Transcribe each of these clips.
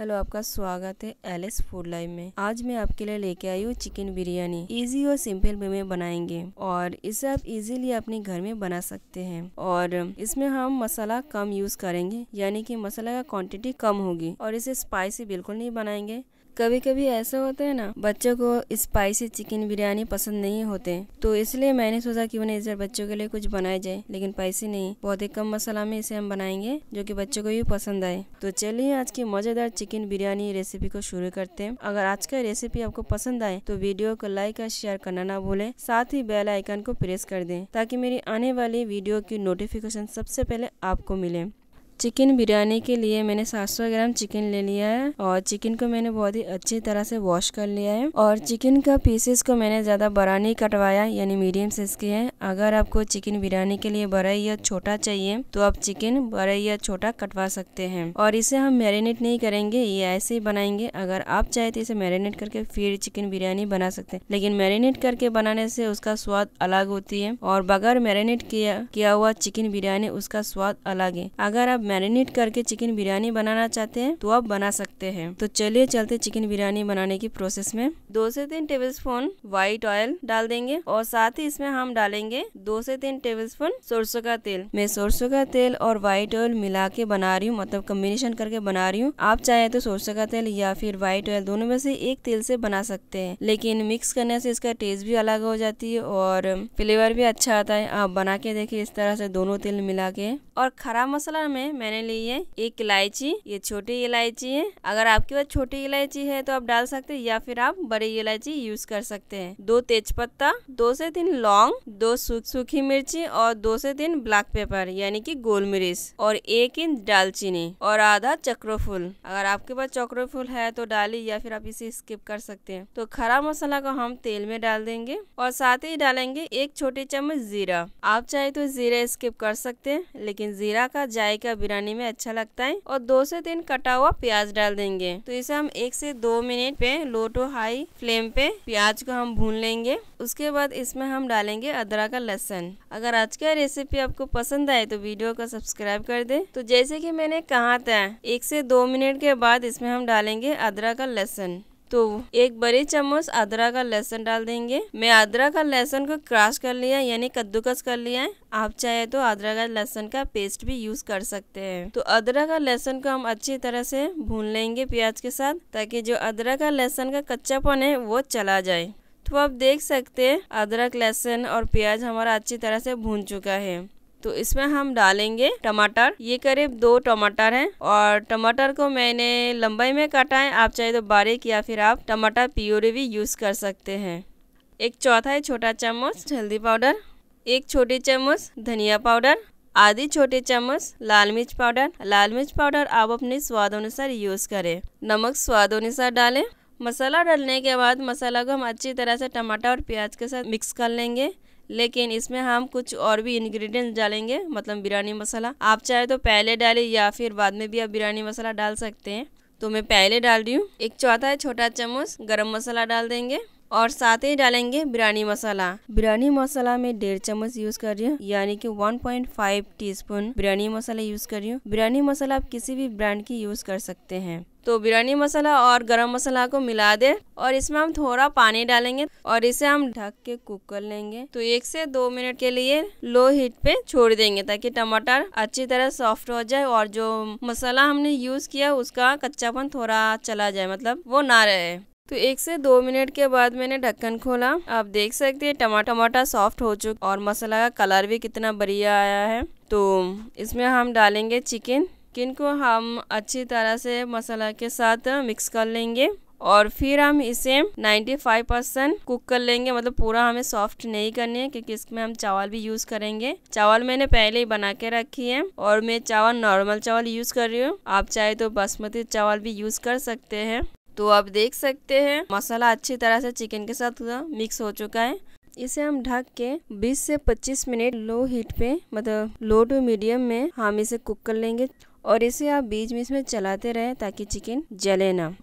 hello आपका स्वागत है एलिस फूड लाइव में आज मैं आपके लिए लेके आई हूँ चिकन बिरयानी इजी और सिंपल वे में बनाएंगे और इसे आप इजीली अपने घर में बना सकते हैं और इसमें हम मसाला कम यूज करेंगे यानी कि मसाला का क्वांटिटी कम होगी और इसे स्पाइसी बिल्कुल नहीं बनाएंगे कभी कभी ऐसा होता है ना बच्चों को स्पाइसी चिकन बिरयानी पसंद नहीं होते तो इसलिए मैंने सोचा कि उन्हें इस बार बच्चों के लिए कुछ बनाया जाए लेकिन स्पाइसी नहीं बहुत ही कम मसाला में इसे हम बनाएंगे जो कि बच्चों को भी पसंद आए तो चलिए आज की मजेदार चिकन बिरयानी रेसिपी को शुरू करते हैं अगर आज का रेसिपी आपको पसंद आए तो वीडियो को लाइक और शेयर करना ना भूले साथ ही बेल आइकन को प्रेस कर दे ताकि मेरी आने वाली वीडियो की नोटिफिकेशन सबसे पहले आपको मिले चिकन बिरयानी के लिए मैंने 700 ग्राम चिकन ले लिया है और चिकन को मैंने बहुत ही अच्छी तरह से वॉश कर लिया है और चिकन का पीसेस को मैंने ज़्यादा बड़ा नहीं कटवाया यानी मीडियम साइज के हैं अगर आपको चिकन बिरयानी के लिए बड़ा या छोटा चाहिए तो आप चिकन बड़ा या छोटा कटवा सकते हैं और इसे हम मैरिनेट नहीं करेंगे ये ऐसे ही बनाएंगे अगर आप चाहे तो इसे मैरिनेट करके फिर चिकन बिरयानी बना सकते हैं लेकिन मैरिनेट करके बनाने से उसका स्वाद अलग होती है और बगैर मैरिनेट किया किया हुआ चिकन बिरयानी उसका स्वाद अलग है अगर आप मैरिनेट करके चिकन बिरयानी बनाना चाहते हैं तो आप बना सकते हैं तो चलिए चलते चिकन बिरयानी बनाने की प्रोसेस में दो से तीन टेबल स्पून व्हाइट ऑयल डाल देंगे और साथ ही इसमें हम डालेंगे लेंगे दो से तीन टेबल स्पून सरसों का तेल मैं सरसों का तेल और व्हाइट ऑयल मिला के बना रही हूँ मतलब कम्बिनेशन करके बना रही हूँ आप चाहे तो सरसों का तेल या फिर व्हाइट ऑयल दोनों में से एक तेल से बना सकते हैं लेकिन मिक्स करने से इसका टेस्ट भी अलग हो जाती है और फ्लेवर भी अच्छा आता है आप बना के देखिए इस तरह से दोनों तेल मिला के और खरा मसाला में मैंने ली है एक इलायची ये छोटी इलायची है अगर आपके पास छोटी इलायची है तो आप डाल सकते हैं या फिर आप बड़ी इलायची यूज कर सकते हैं दो तेज पत्ता दो से तीन लौंग दो सूखी मिर्ची और दो से तीन ब्लैक पेपर यानी कि गोल मिर्च और एक इंच दालचीनी और आधा चक्रो फूल अगर आपके पास चक्रो फूल है तो डाली या फिर आप इसे स्किप कर सकते हैं तो खरा मसाला को हम तेल में डाल देंगे और साथ ही डालेंगे एक छोटे चम्मच जीरा आप चाहे तो जीरा स्किप कर सकते हैं लेकिन जीरा का जायका बिरयानी में अच्छा लगता है और दो से तीन कटा हुआ प्याज डाल देंगे तो इसे हम एक से दो मिनट पे लो टू हाई फ्लेम पे प्याज को हम भून लेंगे उसके बाद इसमें हम डालेंगे अदरक का लहसन अगर आज का रेसिपी आपको पसंद आए तो वीडियो को सब्सक्राइब कर दे तो जैसे की मैंने कहा था एक से दो मिनट के बाद इसमें हम डालेंगे अदरक का लहसन तो एक बड़े चम्मच अदरक का लहसन डाल देंगे मैं अदरक का लहसन को क्रश कर लिया यानी कद्दूकस कर लिया है आप चाहे तो अदरक का लहसुन का पेस्ट भी यूज कर सकते हैं तो अदरक का लहसुन को हम अच्छी तरह से भून लेंगे प्याज के साथ ताकि जो अदरक का लहसुन का कच्चापन है वो चला जाए तो आप देख सकते हैं अदरक लहसुन और प्याज हमारा अच्छी तरह से भून चुका है तो इसमें हम डालेंगे टमाटर ये करीब दो टमाटर हैं और टमाटर को मैंने लंबाई में काटा है आप चाहे तो बारीक या फिर आप टमाटर प्योरी भी यूज़ कर सकते हैं एक चौथा छोटा चम्मच हल्दी पाउडर एक छोटी चम्मच धनिया पाउडर आधी छोटी चम्मच लाल मिर्च पाउडर लाल मिर्च पाउडर आप अपने स्वाद अनुसार यूज़ करें नमक स्वाद अनुसार डालें मसाला डालने के बाद मसाला को हम अच्छी तरह से टमाटर और प्याज के साथ मिक्स कर लेंगे लेकिन इसमें हम कुछ और भी इंग्रेडिएंट्स डालेंगे मतलब बिरयानी मसाला आप चाहे तो पहले डालें या फिर बाद में भी आप बिरयानी मसाला डाल सकते हैं तो मैं पहले डाल रही हूँ एक चौथा है छोटा चम्मच गरम मसाला डाल देंगे और साथ ही डालेंगे बिरयानी मसाला बिरयानी मसाला में डेढ़ चम्मच यूज कर रही हूँ यानी कि 1.5 टीस्पून बिरयानी मसाला यूज कर रही हूँ बिरयानी मसाला आप किसी भी ब्रांड की यूज कर सकते हैं तो बिरयानी मसाला और गरम मसाला को मिला दे और इसमें हम थोड़ा पानी डालेंगे और इसे हम ढक के कुक कर लेंगे तो एक से दो मिनट के लिए लो हीट पे छोड़ देंगे ताकि टमाटर अच्छी तरह सॉफ्ट हो जाए और जो मसाला हमने यूज किया उसका कच्चापन थोड़ा चला जाए मतलब वो ना रहे तो एक से दो मिनट के बाद मैंने ढक्कन खोला आप देख सकते हैं टमाटर टमाटर सॉफ्ट हो चुका और मसाला का कलर भी कितना बढ़िया आया है तो इसमें हम डालेंगे चिकन चिकन को हम अच्छी तरह से मसाला के साथ मिक्स कर लेंगे और फिर हम इसे 95 परसेंट कुक कर लेंगे मतलब पूरा हमें सॉफ्ट नहीं करनी है क्योंकि इसमें हम चावल भी यूज़ करेंगे चावल मैंने पहले ही बना के रखी है और मैं चावल नॉर्मल चावल यूज़ कर रही हूँ आप चाहे तो बासमती चावल भी यूज़ कर सकते हैं तो आप देख सकते हैं मसाला अच्छी तरह से चिकन के साथ मिक्स हो चुका है इसे हम ढक के 20 से 25 मिनट लो हीट पे मतलब लो टू मीडियम में हम इसे कुक कर लेंगे और इसे आप बीच बीच में चलाते रहें ताकि चिकन जले ना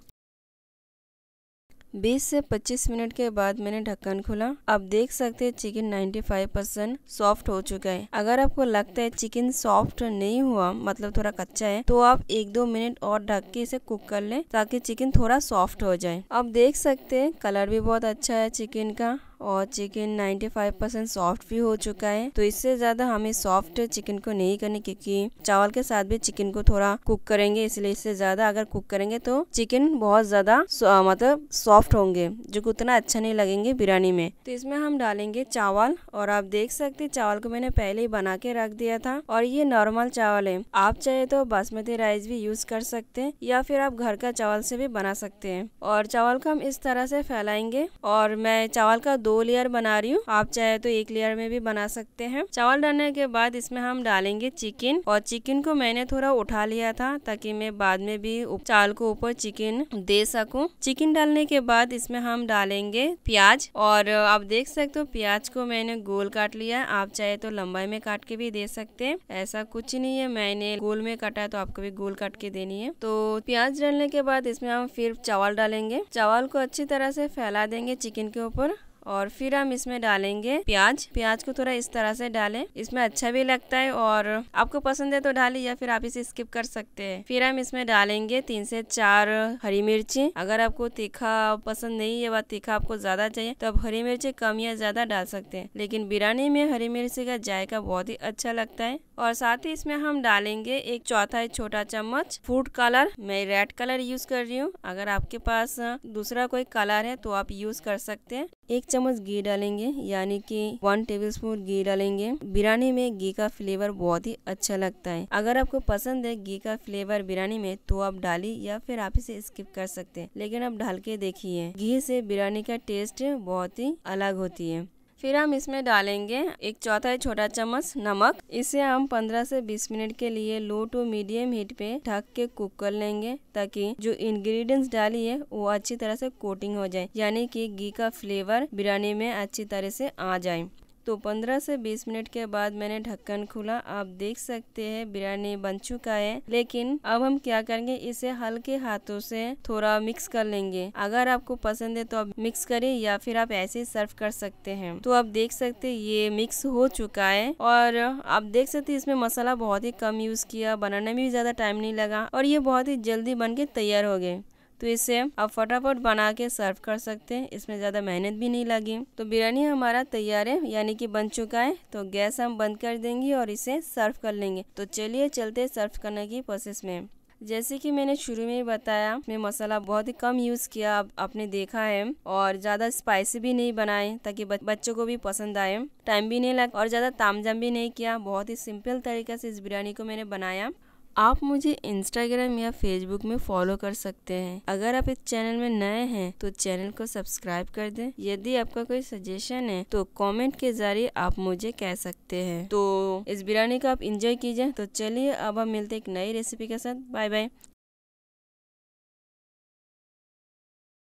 20 से 25 मिनट के बाद मैंने ढक्कन खोला आप देख सकते हैं चिकन 95 परसेंट सॉफ्ट हो चुका है अगर आपको लगता है चिकन सॉफ्ट नहीं हुआ मतलब थोड़ा कच्चा है तो आप एक दो मिनट और ढक के इसे कुक कर लें ताकि चिकन थोड़ा सॉफ्ट हो जाए आप देख सकते हैं कलर भी बहुत अच्छा है चिकन का और चिकन 95 परसेंट सॉफ्ट भी हो चुका है तो इससे ज़्यादा हमें सॉफ्ट चिकन को नहीं करने क्योंकि चावल के साथ भी चिकन को थोड़ा कुक करेंगे इसलिए इससे ज़्यादा अगर कुक करेंगे तो चिकन बहुत ज़्यादा मतलब सॉफ्ट होंगे जो कि उतना अच्छा नहीं लगेंगे बिरयानी में तो इसमें हम डालेंगे चावल और आप देख सकते चावल को मैंने पहले ही बना के रख दिया था और ये नॉर्मल चावल है आप चाहे तो बासमती राइस भी यूज़ कर सकते हैं या फिर आप घर का चावल से भी बना सकते हैं और चावल को हम इस तरह से फैलाएंगे और मैं चावल का दो लेयर बना रही हूँ आप चाहे तो एक लेयर में भी बना सकते हैं चावल डालने के बाद इसमें हम डालेंगे चिकन और चिकन को मैंने थोड़ा उठा लिया था ताकि मैं बाद में भी चावल को ऊपर चिकन दे सकूं चिकन डालने के बाद इसमें हम डालेंगे प्याज और आप देख सकते हो प्याज को मैंने गोल काट लिया आप चाहे तो लंबाई में काट के भी दे सकते हैं ऐसा कुछ नहीं है मैंने गोल में काटा है तो आपको भी गोल काट के देनी है तो प्याज डालने के बाद इसमें हम फिर चावल डालेंगे चावल को अच्छी तरह से फैला देंगे चिकन के ऊपर और फिर हम इसमें डालेंगे प्याज प्याज को थोड़ा इस तरह से डालें इसमें अच्छा भी लगता है और आपको पसंद है तो डालें या फिर आप इसे स्किप कर सकते हैं फिर हम इसमें डालेंगे तीन से चार हरी मिर्ची अगर आपको तीखा पसंद नहीं है व तीखा आपको ज्यादा चाहिए तो आप हरी मिर्ची कम या ज्यादा डाल सकते हैं लेकिन बिरयानी में हरी मिर्ची का जायका बहुत ही अच्छा लगता है और साथ ही इसमें हम डालेंगे एक चौथाई छोटा चम्मच फूड कलर मैं रेड कलर यूज कर रही हूँ अगर आपके पास दूसरा कोई कलर है तो आप यूज कर सकते हैं एक चम्मच घी डालेंगे यानी कि वन टेबल स्पून घी डालेंगे बिरयानी में घी का फ्लेवर बहुत ही अच्छा लगता है अगर आपको पसंद है घी का फ्लेवर बिरयानी में तो आप डाली या फिर आप इसे स्किप कर सकते हैं लेकिन आप ढाल के देखिए घी से बिरयानी का टेस्ट बहुत ही अलग होती है फिर हम इसमें डालेंगे एक चौथाई छोटा चम्मच नमक इसे हम 15 से 20 मिनट के लिए लो टू मीडियम हीट पे ढक के कुक कर लेंगे ताकि जो इंग्रेडिएंट्स डाली है वो अच्छी तरह से कोटिंग हो जाए यानी कि घी का फ्लेवर बिरयानी में अच्छी तरह से आ जाए तो 15 से 20 मिनट के बाद मैंने ढक्कन खोला आप देख सकते हैं बिरयानी बन चुका है लेकिन अब हम क्या करेंगे इसे हल्के हाथों से थोड़ा मिक्स कर लेंगे अगर आपको पसंद है तो आप मिक्स करें या फिर आप ऐसे सर्व कर सकते हैं तो आप देख सकते ये मिक्स हो चुका है और आप देख सकते इसमें मसाला बहुत ही कम यूज किया बनाने में भी ज्यादा टाइम नहीं लगा और ये बहुत ही जल्दी बन के तैयार हो गए तो इसे आप फटाफट बना के सर्व कर सकते हैं इसमें ज़्यादा मेहनत भी नहीं लगी तो बिरयानी हमारा तैयार है यानी कि बन चुका है तो गैस हम बंद कर देंगे और इसे सर्व कर लेंगे तो चलिए चलते सर्व करने की प्रोसेस में जैसे कि मैंने शुरू में ही बताया मैं मसाला बहुत ही कम यूज़ किया आप, आपने देखा है और ज़्यादा स्पाइसी भी नहीं बनाए ताकि बच्चों को भी पसंद आए टाइम भी नहीं लगा और ज़्यादा तामझाम भी नहीं किया बहुत ही सिंपल तरीके से इस बिरयानी को मैंने बनाया आप मुझे इंस्टाग्राम या फेसबुक में फॉलो कर सकते हैं अगर आप इस चैनल में नए हैं तो चैनल को सब्सक्राइब कर दें यदि आपका कोई सजेशन है तो कमेंट के जरिए आप मुझे कह सकते हैं तो इस बिरयानी को आप इंजॉय कीजिए तो चलिए अब हम मिलते एक नई रेसिपी के साथ बाय बाय